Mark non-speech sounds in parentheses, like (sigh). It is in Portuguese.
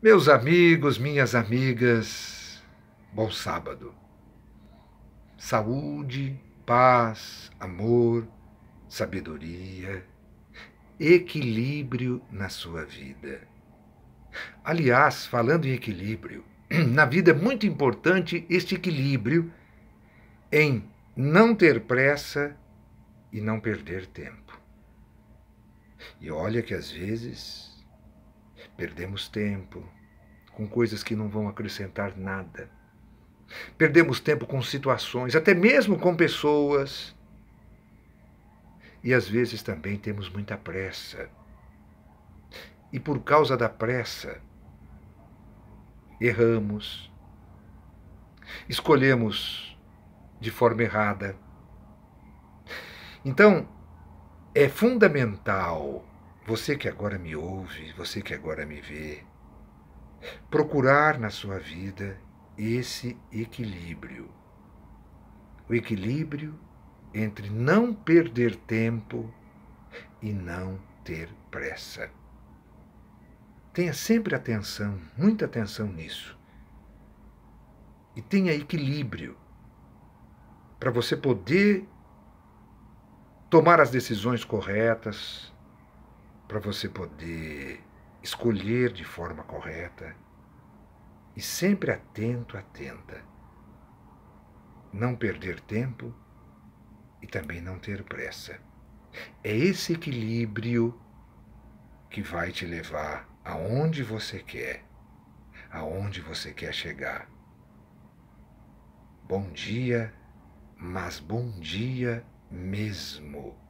Meus amigos, minhas amigas, bom sábado. Saúde, paz, amor, sabedoria, equilíbrio na sua vida. Aliás, falando em equilíbrio, (clears throat) na vida é muito importante este equilíbrio em não ter pressa e não perder tempo. E olha que às vezes Perdemos tempo com coisas que não vão acrescentar nada. Perdemos tempo com situações, até mesmo com pessoas. E às vezes também temos muita pressa. E por causa da pressa, erramos, escolhemos de forma errada. Então, é fundamental você que agora me ouve, você que agora me vê, procurar na sua vida esse equilíbrio. O equilíbrio entre não perder tempo e não ter pressa. Tenha sempre atenção, muita atenção nisso. E tenha equilíbrio para você poder tomar as decisões corretas, para você poder escolher de forma correta e sempre atento, atenta. Não perder tempo e também não ter pressa. É esse equilíbrio que vai te levar aonde você quer, aonde você quer chegar. Bom dia, mas bom dia mesmo.